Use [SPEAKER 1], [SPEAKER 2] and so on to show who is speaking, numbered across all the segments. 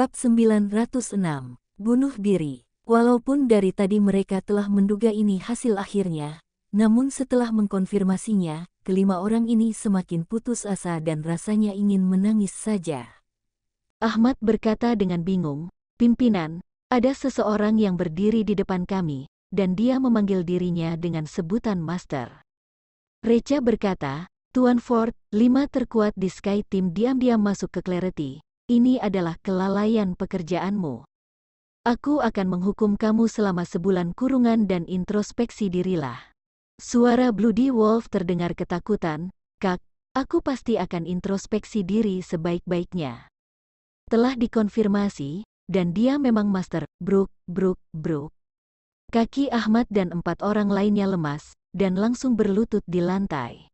[SPEAKER 1] Bab 906, Bunuh Diri Walaupun dari tadi mereka telah menduga ini hasil akhirnya, namun setelah mengkonfirmasinya, kelima orang ini semakin putus asa dan rasanya ingin menangis saja. Ahmad berkata dengan bingung, Pimpinan, ada seseorang yang berdiri di depan kami, dan dia memanggil dirinya dengan sebutan Master. Reca berkata, Tuan Ford, lima terkuat di Sky Team diam-diam masuk ke Clarity, ini adalah kelalaian pekerjaanmu. Aku akan menghukum kamu selama sebulan kurungan dan introspeksi dirilah. Suara Bloody Wolf terdengar ketakutan, Kak, aku pasti akan introspeksi diri sebaik-baiknya. Telah dikonfirmasi, dan dia memang master, Brook, Brook, Brook. Kaki Ahmad dan empat orang lainnya lemas, dan langsung berlutut di lantai.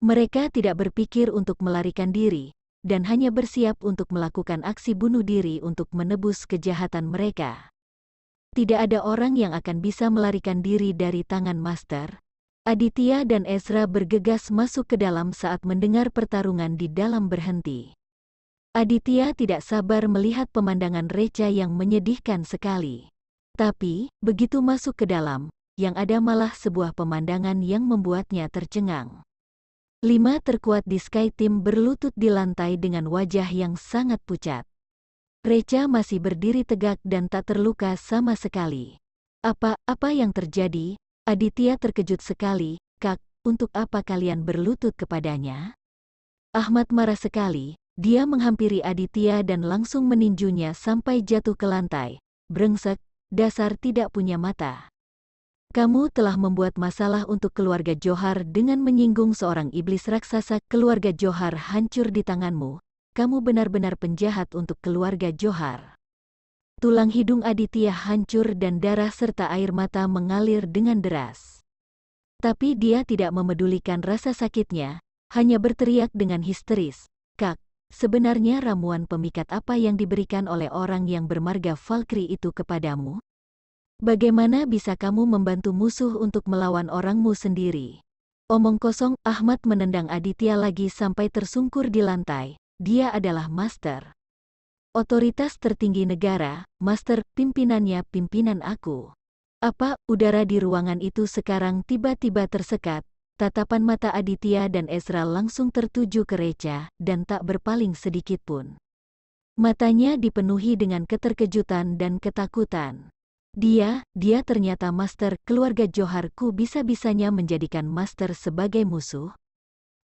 [SPEAKER 1] Mereka tidak berpikir untuk melarikan diri, dan hanya bersiap untuk melakukan aksi bunuh diri untuk menebus kejahatan mereka. Tidak ada orang yang akan bisa melarikan diri dari tangan Master. Aditya dan Ezra bergegas masuk ke dalam saat mendengar pertarungan di dalam berhenti. Aditya tidak sabar melihat pemandangan Recha yang menyedihkan sekali. Tapi, begitu masuk ke dalam, yang ada malah sebuah pemandangan yang membuatnya tercengang. Lima terkuat di Sky Team berlutut di lantai dengan wajah yang sangat pucat. Recha masih berdiri tegak dan tak terluka sama sekali. Apa, apa yang terjadi? Aditya terkejut sekali, kak, untuk apa kalian berlutut kepadanya? Ahmad marah sekali, dia menghampiri Aditya dan langsung meninjunya sampai jatuh ke lantai. Brengsek, dasar tidak punya mata. Kamu telah membuat masalah untuk keluarga Johar dengan menyinggung seorang iblis raksasa. Keluarga Johar hancur di tanganmu. Kamu benar-benar penjahat untuk keluarga Johar. Tulang hidung Aditya hancur dan darah serta air mata mengalir dengan deras. Tapi dia tidak memedulikan rasa sakitnya, hanya berteriak dengan histeris. Kak, sebenarnya ramuan pemikat apa yang diberikan oleh orang yang bermarga Valkyrie itu kepadamu? Bagaimana bisa kamu membantu musuh untuk melawan orangmu sendiri? Omong kosong, Ahmad menendang Aditya lagi sampai tersungkur di lantai. Dia adalah master. Otoritas tertinggi negara, master, pimpinannya pimpinan aku. Apa, udara di ruangan itu sekarang tiba-tiba tersekat, tatapan mata Aditya dan Ezra langsung tertuju ke Reca, dan tak berpaling sedikit pun. Matanya dipenuhi dengan keterkejutan dan ketakutan. Dia, dia ternyata master, keluarga Joharku bisa-bisanya menjadikan master sebagai musuh.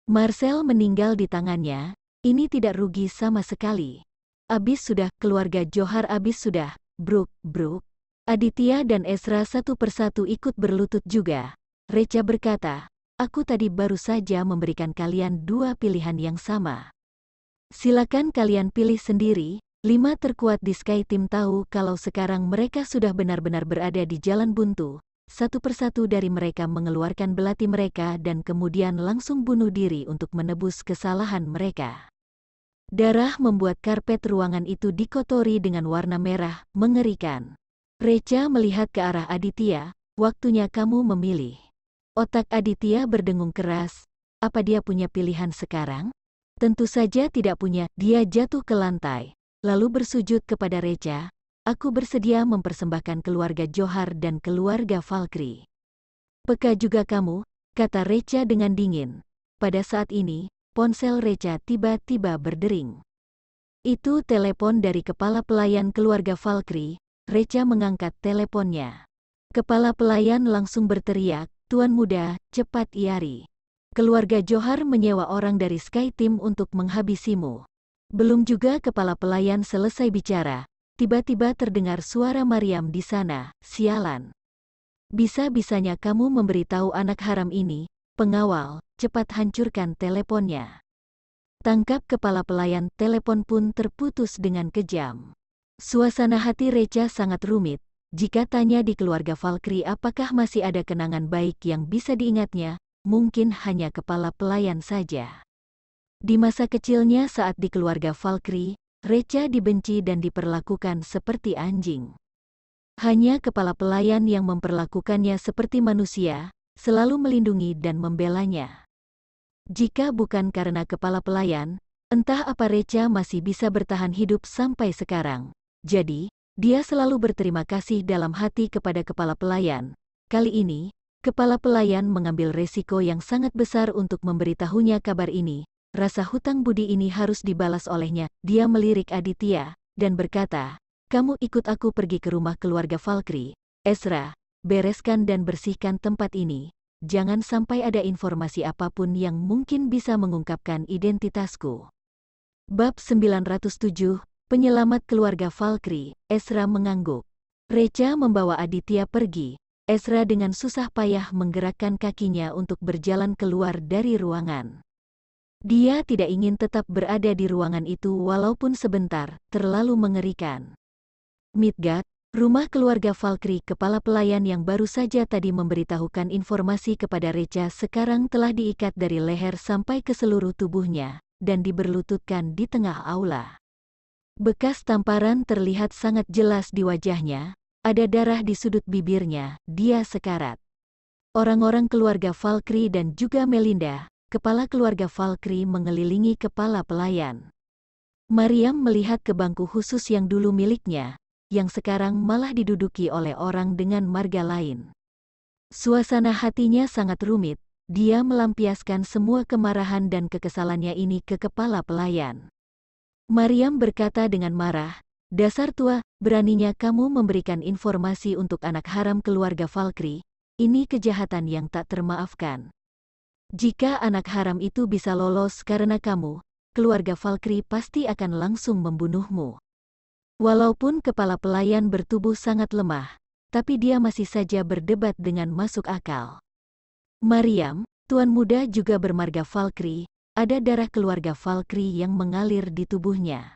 [SPEAKER 1] Marcel meninggal di tangannya, ini tidak rugi sama sekali. Abis sudah, keluarga Johar abis sudah, Bruk, Bruk. Aditya dan Esra satu persatu ikut berlutut juga. Reca berkata, aku tadi baru saja memberikan kalian dua pilihan yang sama. Silakan kalian pilih sendiri, Lima terkuat di Sky Team tahu kalau sekarang mereka sudah benar-benar berada di jalan buntu. Satu persatu dari mereka mengeluarkan belati mereka dan kemudian langsung bunuh diri untuk menebus kesalahan mereka. Darah membuat karpet ruangan itu dikotori dengan warna merah, mengerikan. recha melihat ke arah Aditya, waktunya kamu memilih. Otak Aditya berdengung keras, apa dia punya pilihan sekarang? Tentu saja tidak punya, dia jatuh ke lantai lalu bersujud kepada Reja, aku bersedia mempersembahkan keluarga Johar dan keluarga Valkyrie. Peka juga kamu, kata Reja dengan dingin. Pada saat ini, ponsel Reja tiba-tiba berdering. Itu telepon dari kepala pelayan keluarga Valkyrie, Reja mengangkat teleponnya. Kepala pelayan langsung berteriak, Tuan Muda, cepat Iari. Keluarga Johar menyewa orang dari Sky Team untuk menghabisimu. Belum juga kepala pelayan selesai bicara, tiba-tiba terdengar suara Mariam di sana, sialan. Bisa-bisanya kamu memberitahu anak haram ini, pengawal, cepat hancurkan teleponnya. Tangkap kepala pelayan telepon pun terputus dengan kejam. Suasana hati Reca sangat rumit, jika tanya di keluarga Valkyrie apakah masih ada kenangan baik yang bisa diingatnya, mungkin hanya kepala pelayan saja. Di masa kecilnya saat di keluarga Valkyrie, Recha dibenci dan diperlakukan seperti anjing. Hanya kepala pelayan yang memperlakukannya seperti manusia, selalu melindungi dan membelanya. Jika bukan karena kepala pelayan, entah apa Recha masih bisa bertahan hidup sampai sekarang. Jadi, dia selalu berterima kasih dalam hati kepada kepala pelayan. Kali ini, kepala pelayan mengambil resiko yang sangat besar untuk memberitahunya kabar ini, Rasa hutang budi ini harus dibalas olehnya. Dia melirik Aditya dan berkata, "Kamu ikut aku pergi ke rumah keluarga Valkyrie. Esra, bereskan dan bersihkan tempat ini. Jangan sampai ada informasi apapun yang mungkin bisa mengungkapkan identitasku." Bab 907, Penyelamat Keluarga Valkyrie, Esra mengangguk. Recha membawa Aditya pergi. Esra dengan susah payah menggerakkan kakinya untuk berjalan keluar dari ruangan. Dia tidak ingin tetap berada di ruangan itu walaupun sebentar, terlalu mengerikan. Midgard, rumah keluarga Valkyrie kepala pelayan yang baru saja tadi memberitahukan informasi kepada Recha sekarang telah diikat dari leher sampai ke seluruh tubuhnya, dan diberlututkan di tengah aula. Bekas tamparan terlihat sangat jelas di wajahnya, ada darah di sudut bibirnya, dia sekarat. Orang-orang keluarga Valkyrie dan juga Melinda, kepala keluarga Valkyrie mengelilingi kepala pelayan. Mariam melihat ke bangku khusus yang dulu miliknya, yang sekarang malah diduduki oleh orang dengan marga lain. Suasana hatinya sangat rumit, dia melampiaskan semua kemarahan dan kekesalannya ini ke kepala pelayan. Mariam berkata dengan marah, Dasar tua, beraninya kamu memberikan informasi untuk anak haram keluarga Valkyrie, ini kejahatan yang tak termaafkan. Jika anak haram itu bisa lolos karena kamu, keluarga Valkyrie pasti akan langsung membunuhmu. Walaupun kepala pelayan bertubuh sangat lemah, tapi dia masih saja berdebat dengan masuk akal. Mariam, tuan muda juga bermarga Valkyrie, ada darah keluarga Valkyrie yang mengalir di tubuhnya.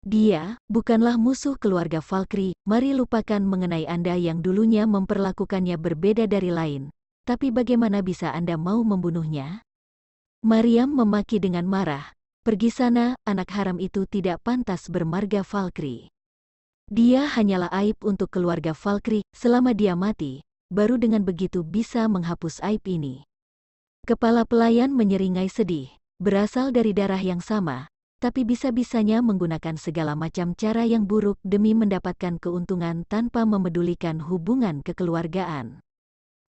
[SPEAKER 1] Dia bukanlah musuh keluarga Valkyrie, mari lupakan mengenai Anda yang dulunya memperlakukannya berbeda dari lain, tapi bagaimana bisa Anda mau membunuhnya? Mariam memaki dengan marah. Pergi sana, anak haram itu tidak pantas bermarga Valkyrie. Dia hanyalah aib untuk keluarga Valkyrie selama dia mati, baru dengan begitu bisa menghapus aib ini. Kepala pelayan menyeringai sedih, berasal dari darah yang sama, tapi bisa-bisanya menggunakan segala macam cara yang buruk demi mendapatkan keuntungan tanpa memedulikan hubungan kekeluargaan.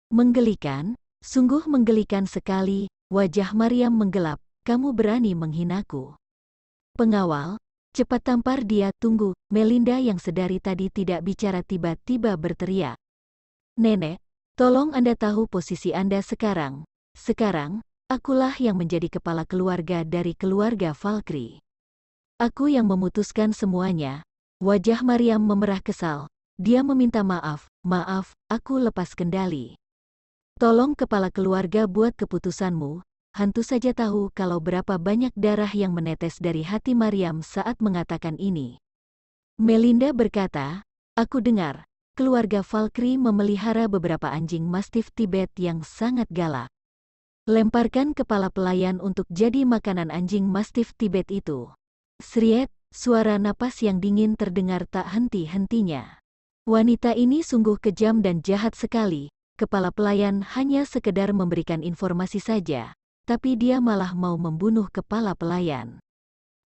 [SPEAKER 1] Menggelikan, sungguh menggelikan sekali, wajah Maryam menggelap, kamu berani menghinaku. Pengawal, cepat tampar dia, tunggu, Melinda yang sedari tadi tidak bicara tiba-tiba berteriak. Nenek, tolong Anda tahu posisi Anda sekarang. Sekarang, akulah yang menjadi kepala keluarga dari keluarga Valkyrie. Aku yang memutuskan semuanya. Wajah Mariam memerah kesal. Dia meminta maaf, maaf, aku lepas kendali. Tolong kepala keluarga buat keputusanmu, hantu saja tahu kalau berapa banyak darah yang menetes dari hati Mariam saat mengatakan ini. Melinda berkata, aku dengar, keluarga Valkyrie memelihara beberapa anjing mastiff Tibet yang sangat galak. Lemparkan kepala pelayan untuk jadi makanan anjing mastiff Tibet itu. Sriet, suara napas yang dingin terdengar tak henti-hentinya. Wanita ini sungguh kejam dan jahat sekali, kepala pelayan hanya sekedar memberikan informasi saja, tapi dia malah mau membunuh kepala pelayan.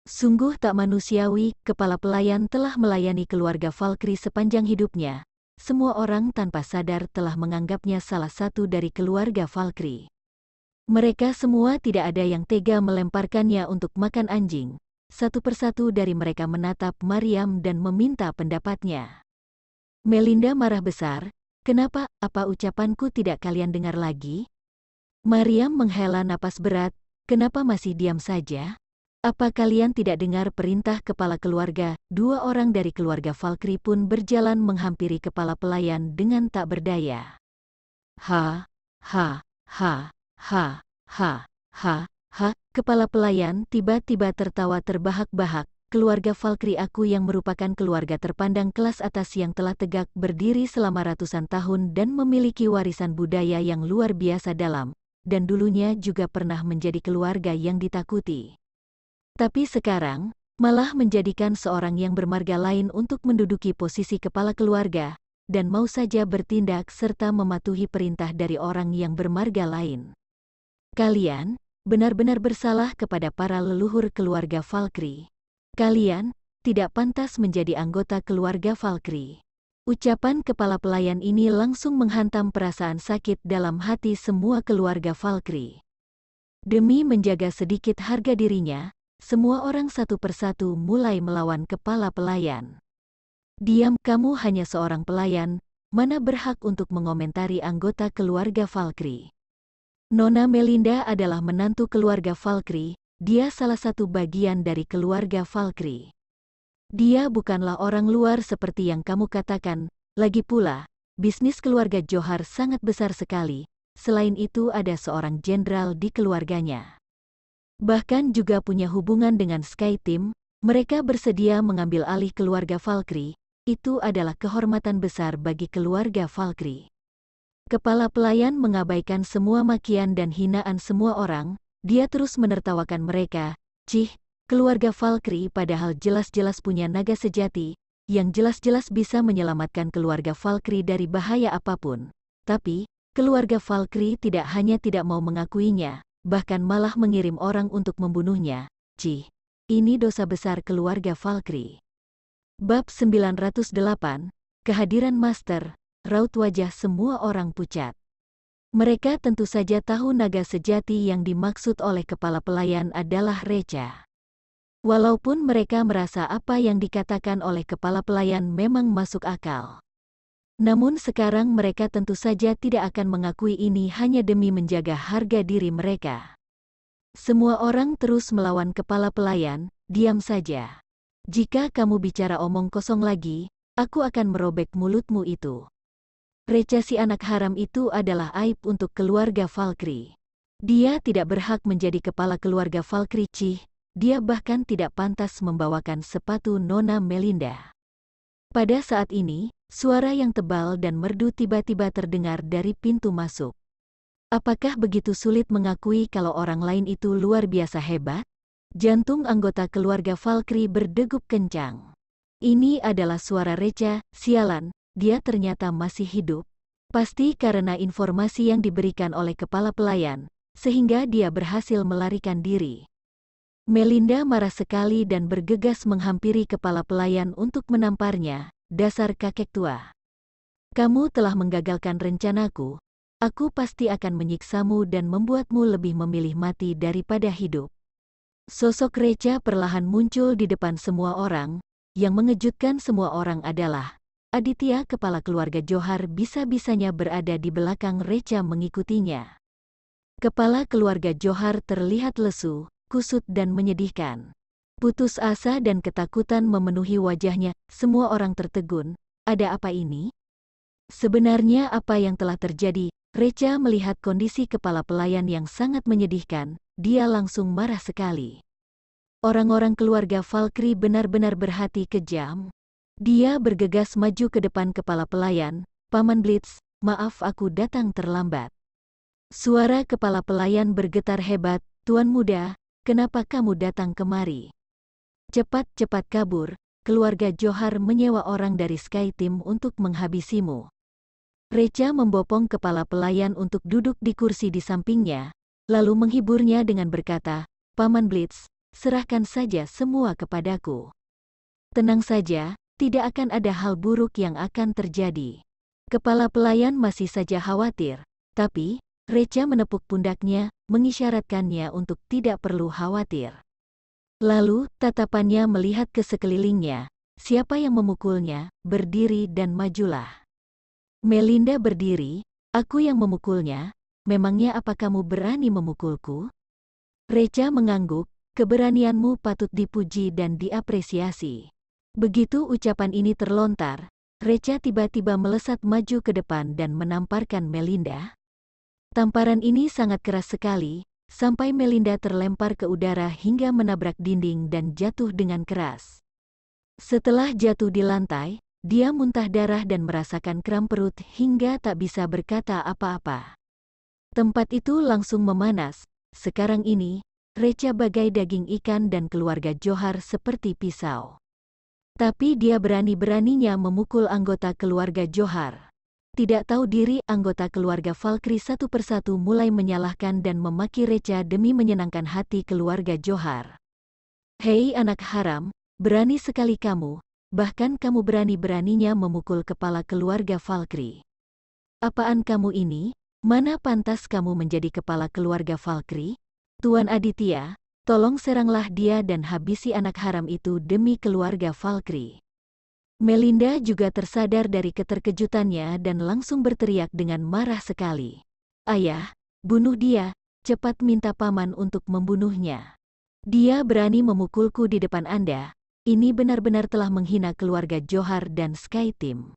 [SPEAKER 1] Sungguh tak manusiawi, kepala pelayan telah melayani keluarga Valkyrie sepanjang hidupnya. Semua orang tanpa sadar telah menganggapnya salah satu dari keluarga Valkyrie. Mereka semua tidak ada yang tega melemparkannya untuk makan anjing. Satu persatu dari mereka menatap Mariam dan meminta pendapatnya. Melinda marah besar, Kenapa, apa ucapanku tidak kalian dengar lagi? Mariam menghela napas berat, kenapa masih diam saja? Apa kalian tidak dengar perintah kepala keluarga? Dua orang dari keluarga Valkyrie pun berjalan menghampiri kepala pelayan dengan tak berdaya. Ha, ha, ha, ha, ha, ha, ha, kepala pelayan tiba-tiba tertawa terbahak-bahak, keluarga Valkyrie aku yang merupakan keluarga terpandang kelas atas yang telah tegak berdiri selama ratusan tahun dan memiliki warisan budaya yang luar biasa dalam, dan dulunya juga pernah menjadi keluarga yang ditakuti. Tapi sekarang, malah menjadikan seorang yang bermarga lain untuk menduduki posisi kepala keluarga, dan mau saja bertindak serta mematuhi perintah dari orang yang bermarga lain. Kalian, benar-benar bersalah kepada para leluhur keluarga Valkyrie. Kalian tidak pantas menjadi anggota keluarga Valkyrie. Ucapan kepala pelayan ini langsung menghantam perasaan sakit dalam hati semua keluarga Valkyrie. Demi menjaga sedikit harga dirinya, semua orang satu persatu mulai melawan kepala pelayan. Diam kamu hanya seorang pelayan, mana berhak untuk mengomentari anggota keluarga Valkyrie. Nona Melinda adalah menantu keluarga Valkyrie, dia salah satu bagian dari keluarga Valkyrie. Dia bukanlah orang luar seperti yang kamu katakan, lagi pula, bisnis keluarga Johar sangat besar sekali, selain itu ada seorang jenderal di keluarganya. Bahkan juga punya hubungan dengan Sky Team, mereka bersedia mengambil alih keluarga Valkyrie, itu adalah kehormatan besar bagi keluarga Valkyrie. Kepala pelayan mengabaikan semua makian dan hinaan semua orang, dia terus menertawakan mereka, Cih, keluarga Valkyrie padahal jelas-jelas punya naga sejati, yang jelas-jelas bisa menyelamatkan keluarga Valkyrie dari bahaya apapun. Tapi, keluarga Valkyrie tidak hanya tidak mau mengakuinya, bahkan malah mengirim orang untuk membunuhnya. Cih, ini dosa besar keluarga Valkyrie. Bab 908, Kehadiran Master, raut wajah semua orang pucat. Mereka tentu saja tahu naga sejati yang dimaksud oleh kepala pelayan adalah Reca. Walaupun mereka merasa apa yang dikatakan oleh kepala pelayan memang masuk akal. Namun sekarang mereka tentu saja tidak akan mengakui ini hanya demi menjaga harga diri mereka. Semua orang terus melawan kepala pelayan, diam saja. Jika kamu bicara omong kosong lagi, aku akan merobek mulutmu itu. Recesi anak haram itu adalah aib untuk keluarga Valkyrie. Dia tidak berhak menjadi kepala keluarga Valkyrie Cih, dia bahkan tidak pantas membawakan sepatu Nona Melinda. Pada saat ini, suara yang tebal dan merdu tiba-tiba terdengar dari pintu masuk. Apakah begitu sulit mengakui kalau orang lain itu luar biasa hebat? Jantung anggota keluarga Valkyrie berdegup kencang. Ini adalah suara Reca, sialan, dia ternyata masih hidup. Pasti karena informasi yang diberikan oleh kepala pelayan, sehingga dia berhasil melarikan diri. Melinda marah sekali dan bergegas menghampiri kepala pelayan untuk menamparnya, dasar kakek tua. Kamu telah menggagalkan rencanaku, aku pasti akan menyiksamu dan membuatmu lebih memilih mati daripada hidup. Sosok Reca perlahan muncul di depan semua orang, yang mengejutkan semua orang adalah Aditya kepala keluarga Johar bisa-bisanya berada di belakang Recha mengikutinya. Kepala keluarga Johar terlihat lesu, kusut dan menyedihkan. Putus asa dan ketakutan memenuhi wajahnya, semua orang tertegun, ada apa ini? Sebenarnya apa yang telah terjadi? Recha melihat kondisi kepala pelayan yang sangat menyedihkan, dia langsung marah sekali. Orang-orang keluarga Valkyrie benar-benar berhati kejam, dia bergegas maju ke depan kepala pelayan, Paman Blitz, maaf aku datang terlambat. Suara kepala pelayan bergetar hebat, Tuan Muda, kenapa kamu datang kemari? Cepat-cepat kabur, keluarga Johar menyewa orang dari Sky Team untuk menghabisimu. Reca membopong kepala pelayan untuk duduk di kursi di sampingnya, lalu menghiburnya dengan berkata, Paman Blitz, serahkan saja semua kepadaku. Tenang saja, tidak akan ada hal buruk yang akan terjadi. Kepala pelayan masih saja khawatir, tapi Reca menepuk pundaknya, mengisyaratkannya untuk tidak perlu khawatir. Lalu, tatapannya melihat ke sekelilingnya. Siapa yang memukulnya, berdiri dan majulah. Melinda berdiri, aku yang memukulnya, memangnya apa kamu berani memukulku? Reca mengangguk, keberanianmu patut dipuji dan diapresiasi. Begitu ucapan ini terlontar, Recha tiba-tiba melesat maju ke depan dan menamparkan Melinda. Tamparan ini sangat keras sekali, sampai Melinda terlempar ke udara hingga menabrak dinding dan jatuh dengan keras. Setelah jatuh di lantai, dia muntah darah dan merasakan kram perut hingga tak bisa berkata apa-apa. Tempat itu langsung memanas. Sekarang ini, Recha bagai daging ikan dan keluarga Johar seperti pisau. Tapi dia berani-beraninya memukul anggota keluarga Johar. Tidak tahu diri, anggota keluarga Valkyrie satu persatu mulai menyalahkan dan memaki Recha demi menyenangkan hati keluarga Johar. Hei anak haram, berani sekali kamu, bahkan kamu berani-beraninya memukul kepala keluarga Valkyrie. Apaan kamu ini? Mana pantas kamu menjadi kepala keluarga Valkyrie? Tuan Aditya, Tolong seranglah dia dan habisi anak haram itu demi keluarga Valkyrie. Melinda juga tersadar dari keterkejutannya dan langsung berteriak dengan marah sekali. Ayah, bunuh dia, cepat minta paman untuk membunuhnya. Dia berani memukulku di depan Anda, ini benar-benar telah menghina keluarga Johar dan Sky Team.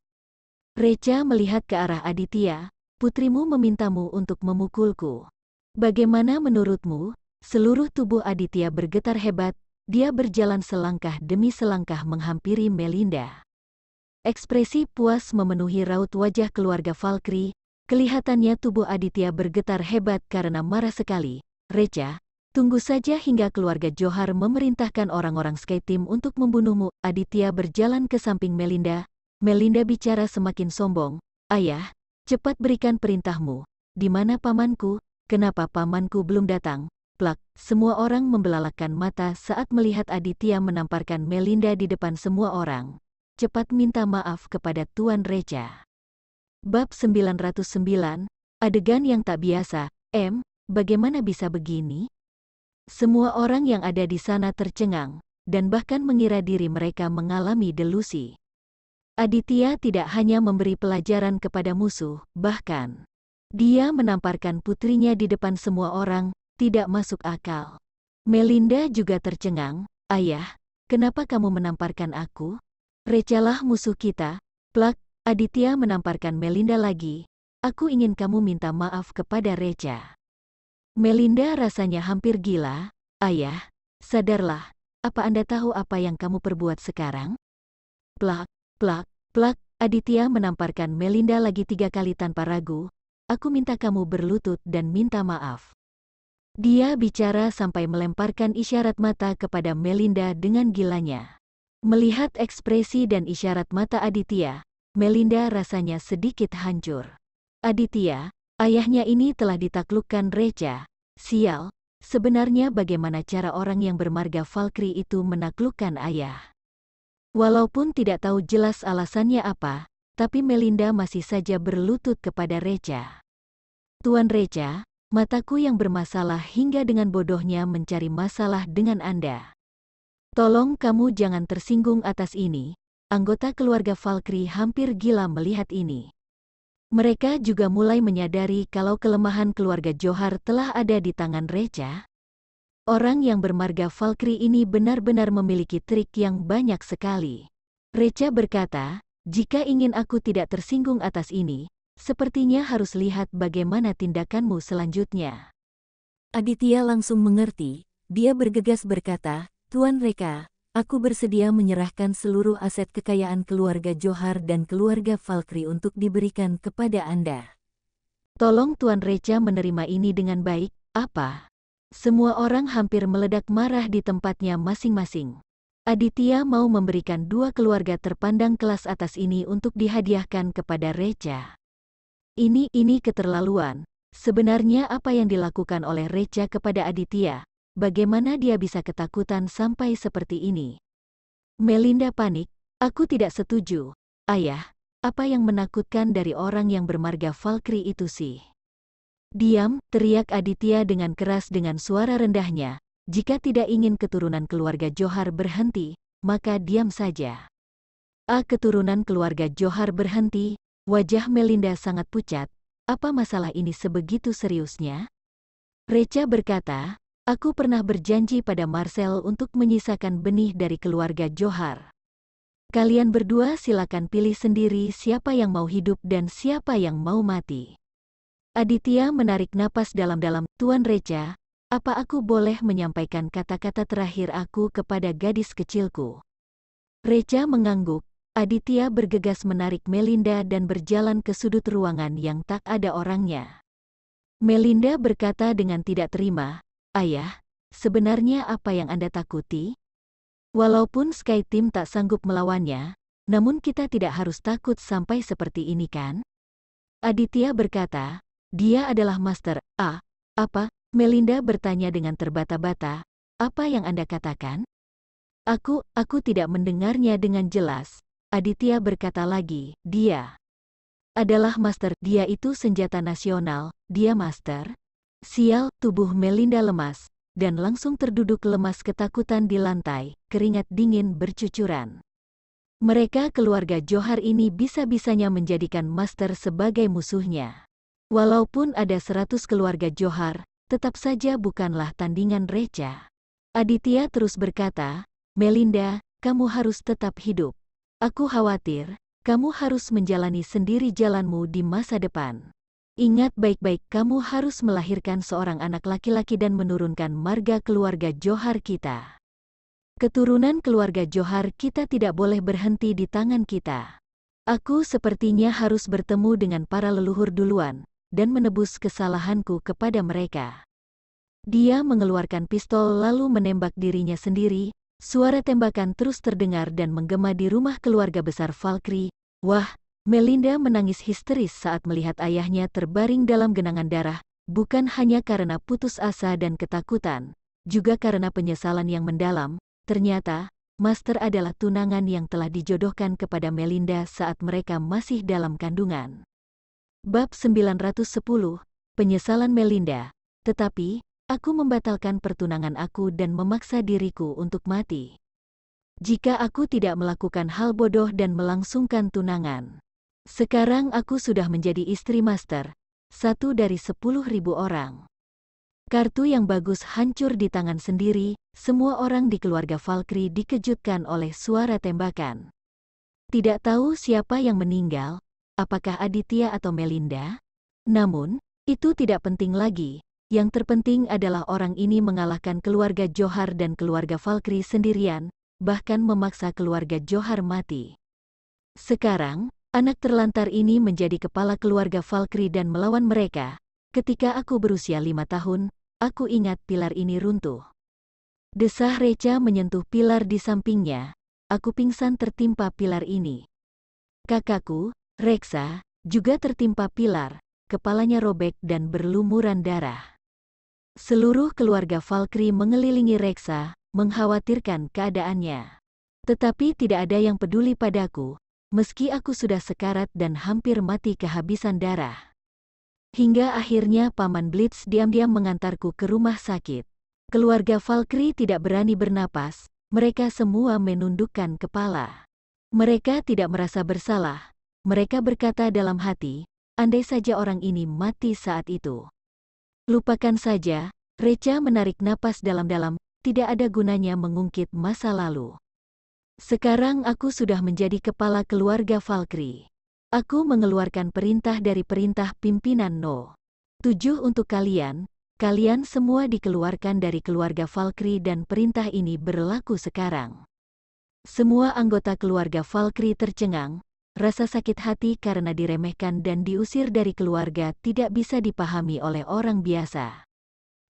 [SPEAKER 1] Recha melihat ke arah Aditya, putrimu memintamu untuk memukulku. Bagaimana menurutmu, Seluruh tubuh Aditya bergetar hebat, dia berjalan selangkah demi selangkah menghampiri Melinda. Ekspresi puas memenuhi raut wajah keluarga Valkyrie, kelihatannya tubuh Aditya bergetar hebat karena marah sekali. Reca, Tunggu saja hingga keluarga Johar memerintahkan orang-orang Sky Team untuk membunuhmu. Aditya berjalan ke samping Melinda. Melinda bicara semakin sombong. Ayah, cepat berikan perintahmu. Di mana pamanku? Kenapa pamanku belum datang? plak, semua orang membelalakan mata saat melihat Aditya menamparkan Melinda di depan semua orang. Cepat minta maaf kepada Tuan Reja. Bab 909, adegan yang tak biasa, M, bagaimana bisa begini? Semua orang yang ada di sana tercengang, dan bahkan mengira diri mereka mengalami delusi. Aditya tidak hanya memberi pelajaran kepada musuh, bahkan dia menamparkan putrinya di depan semua orang, tidak masuk akal. Melinda juga tercengang, Ayah, kenapa kamu menamparkan aku? Recalah musuh kita. Plak, Aditya menamparkan Melinda lagi. Aku ingin kamu minta maaf kepada Reca. Melinda rasanya hampir gila. Ayah, sadarlah. Apa Anda tahu apa yang kamu perbuat sekarang? Plak, plak, plak. Aditya menamparkan Melinda lagi tiga kali tanpa ragu. Aku minta kamu berlutut dan minta maaf. Dia bicara sampai melemparkan isyarat mata kepada Melinda dengan gilanya. Melihat ekspresi dan isyarat mata Aditya, Melinda rasanya sedikit hancur. Aditya, ayahnya ini telah ditaklukkan Reja. Sial, sebenarnya bagaimana cara orang yang bermarga Valkyrie itu menaklukkan ayah. Walaupun tidak tahu jelas alasannya apa, tapi Melinda masih saja berlutut kepada Reja. Tuan Reja, Mataku yang bermasalah hingga dengan bodohnya mencari masalah dengan Anda. Tolong kamu jangan tersinggung atas ini. Anggota keluarga Valkyrie hampir gila melihat ini. Mereka juga mulai menyadari kalau kelemahan keluarga Johar telah ada di tangan Reca. Orang yang bermarga Valkyrie ini benar-benar memiliki trik yang banyak sekali. Reca berkata, jika ingin aku tidak tersinggung atas ini, Sepertinya harus lihat bagaimana tindakanmu selanjutnya. Aditya langsung mengerti, dia bergegas berkata, Tuan Reka, aku bersedia menyerahkan seluruh aset kekayaan keluarga Johar dan keluarga Valkyrie untuk diberikan kepada Anda. Tolong Tuan Reca menerima ini dengan baik, apa? Semua orang hampir meledak marah di tempatnya masing-masing. Aditya mau memberikan dua keluarga terpandang kelas atas ini untuk dihadiahkan kepada Reca. Ini, ini keterlaluan. Sebenarnya apa yang dilakukan oleh Reja kepada Aditya? Bagaimana dia bisa ketakutan sampai seperti ini? Melinda panik, aku tidak setuju. Ayah, apa yang menakutkan dari orang yang bermarga Valkyrie itu sih? Diam, teriak Aditya dengan keras dengan suara rendahnya. Jika tidak ingin keturunan keluarga Johar berhenti, maka diam saja. A. Keturunan keluarga Johar berhenti, Wajah Melinda sangat pucat. Apa masalah ini sebegitu seriusnya? Recha berkata, aku pernah berjanji pada Marcel untuk menyisakan benih dari keluarga Johar. Kalian berdua silakan pilih sendiri siapa yang mau hidup dan siapa yang mau mati. Aditya menarik napas dalam-dalam, Tuan Recha, apa aku boleh menyampaikan kata-kata terakhir aku kepada gadis kecilku? Recha mengangguk, Aditya bergegas menarik Melinda dan berjalan ke sudut ruangan yang tak ada orangnya. Melinda berkata dengan tidak terima, Ayah, sebenarnya apa yang Anda takuti? Walaupun Sky Team tak sanggup melawannya, namun kita tidak harus takut sampai seperti ini kan? Aditya berkata, dia adalah Master A. Apa? Melinda bertanya dengan terbata-bata, apa yang Anda katakan? Aku, aku tidak mendengarnya dengan jelas, Aditya berkata lagi, dia adalah master, dia itu senjata nasional, dia master. Sial, tubuh Melinda lemas, dan langsung terduduk lemas ketakutan di lantai, keringat dingin bercucuran. Mereka keluarga Johar ini bisa-bisanya menjadikan master sebagai musuhnya. Walaupun ada seratus keluarga Johar, tetap saja bukanlah tandingan receh. Aditya terus berkata, Melinda, kamu harus tetap hidup. Aku khawatir, kamu harus menjalani sendiri jalanmu di masa depan. Ingat baik-baik kamu harus melahirkan seorang anak laki-laki dan menurunkan marga keluarga Johar kita. Keturunan keluarga Johar kita tidak boleh berhenti di tangan kita. Aku sepertinya harus bertemu dengan para leluhur duluan, dan menebus kesalahanku kepada mereka. Dia mengeluarkan pistol lalu menembak dirinya sendiri, Suara tembakan terus terdengar dan menggema di rumah keluarga besar Valkyrie. Wah, Melinda menangis histeris saat melihat ayahnya terbaring dalam genangan darah, bukan hanya karena putus asa dan ketakutan, juga karena penyesalan yang mendalam. Ternyata, Master adalah tunangan yang telah dijodohkan kepada Melinda saat mereka masih dalam kandungan. Bab 910, Penyesalan Melinda. Tetapi, Aku membatalkan pertunangan aku dan memaksa diriku untuk mati. Jika aku tidak melakukan hal bodoh dan melangsungkan tunangan. Sekarang aku sudah menjadi istri master, satu dari sepuluh ribu orang. Kartu yang bagus hancur di tangan sendiri, semua orang di keluarga Valkyrie dikejutkan oleh suara tembakan. Tidak tahu siapa yang meninggal, apakah Aditya atau Melinda? Namun, itu tidak penting lagi, yang terpenting adalah orang ini mengalahkan keluarga Johar dan keluarga Valkyrie sendirian, bahkan memaksa keluarga Johar mati. Sekarang, anak terlantar ini menjadi kepala keluarga Valkyrie dan melawan mereka. Ketika aku berusia lima tahun, aku ingat pilar ini runtuh. Desah Reca menyentuh pilar di sampingnya. Aku pingsan tertimpa pilar ini. Kakakku, Reksa, juga tertimpa pilar, kepalanya robek dan berlumuran darah. Seluruh keluarga Valkyrie mengelilingi Reksa, mengkhawatirkan keadaannya. Tetapi tidak ada yang peduli padaku, meski aku sudah sekarat dan hampir mati kehabisan darah. Hingga akhirnya Paman Blitz diam-diam mengantarku ke rumah sakit. Keluarga Valkyrie tidak berani bernapas, mereka semua menundukkan kepala. Mereka tidak merasa bersalah. Mereka berkata dalam hati, andai saja orang ini mati saat itu. Lupakan saja, Recha menarik napas dalam-dalam, tidak ada gunanya mengungkit masa lalu. Sekarang aku sudah menjadi kepala keluarga Valkyrie. Aku mengeluarkan perintah dari perintah pimpinan No. 7 untuk kalian, kalian semua dikeluarkan dari keluarga Valkyrie dan perintah ini berlaku sekarang. Semua anggota keluarga Valkyrie tercengang, rasa sakit hati karena diremehkan dan diusir dari keluarga tidak bisa dipahami oleh orang biasa.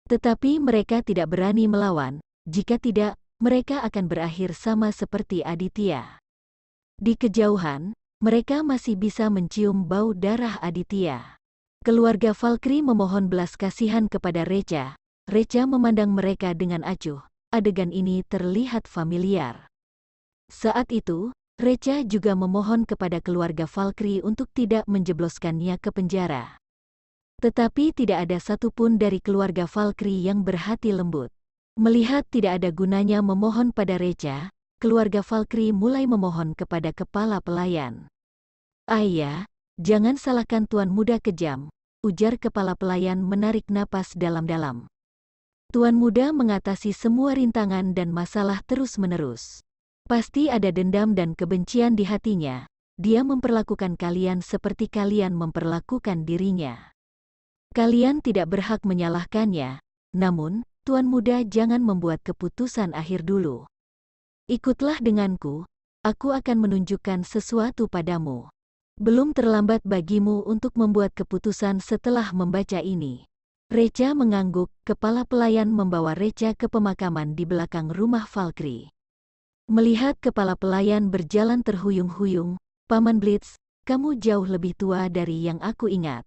[SPEAKER 1] Tetapi mereka tidak berani melawan, jika tidak, mereka akan berakhir sama seperti Aditya. Di kejauhan, mereka masih bisa mencium bau darah Aditya. Keluarga Valkyrie memohon belas kasihan kepada Reja. Reja memandang mereka dengan acuh. Adegan ini terlihat familiar. Saat itu, Reca juga memohon kepada keluarga Valkyrie untuk tidak menjebloskannya ke penjara. Tetapi tidak ada satupun dari keluarga Valkyrie yang berhati lembut. Melihat tidak ada gunanya memohon pada Reca, keluarga Valkyrie mulai memohon kepada kepala pelayan. Ayah, jangan salahkan tuan muda kejam, ujar kepala pelayan menarik napas dalam-dalam. Tuan muda mengatasi semua rintangan dan masalah terus-menerus. Pasti ada dendam dan kebencian di hatinya. Dia memperlakukan kalian seperti kalian memperlakukan dirinya. Kalian tidak berhak menyalahkannya, namun, Tuan Muda jangan membuat keputusan akhir dulu. Ikutlah denganku, aku akan menunjukkan sesuatu padamu. Belum terlambat bagimu untuk membuat keputusan setelah membaca ini. Reca mengangguk, kepala pelayan membawa Reca ke pemakaman di belakang rumah Valkyrie. Melihat kepala pelayan berjalan terhuyung-huyung, Paman Blitz, kamu jauh lebih tua dari yang aku ingat.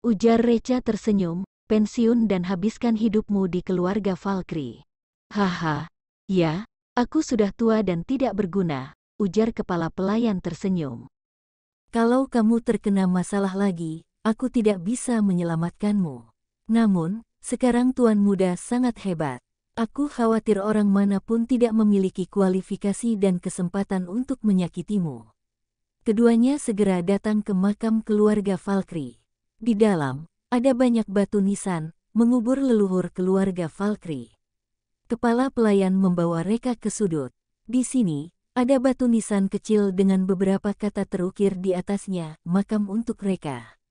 [SPEAKER 1] Ujar Recha tersenyum, pensiun dan habiskan hidupmu di keluarga Valkyrie. Haha, ya, aku sudah tua dan tidak berguna, ujar kepala pelayan tersenyum. Kalau kamu terkena masalah lagi, aku tidak bisa menyelamatkanmu. Namun, sekarang tuan muda sangat hebat. Aku khawatir orang manapun tidak memiliki kualifikasi dan kesempatan untuk menyakitimu. Keduanya segera datang ke makam keluarga Valkyrie. Di dalam, ada banyak batu nisan, mengubur leluhur keluarga Valkyrie. Kepala pelayan membawa reka ke sudut. Di sini, ada batu nisan kecil dengan beberapa kata terukir di atasnya, makam untuk reka.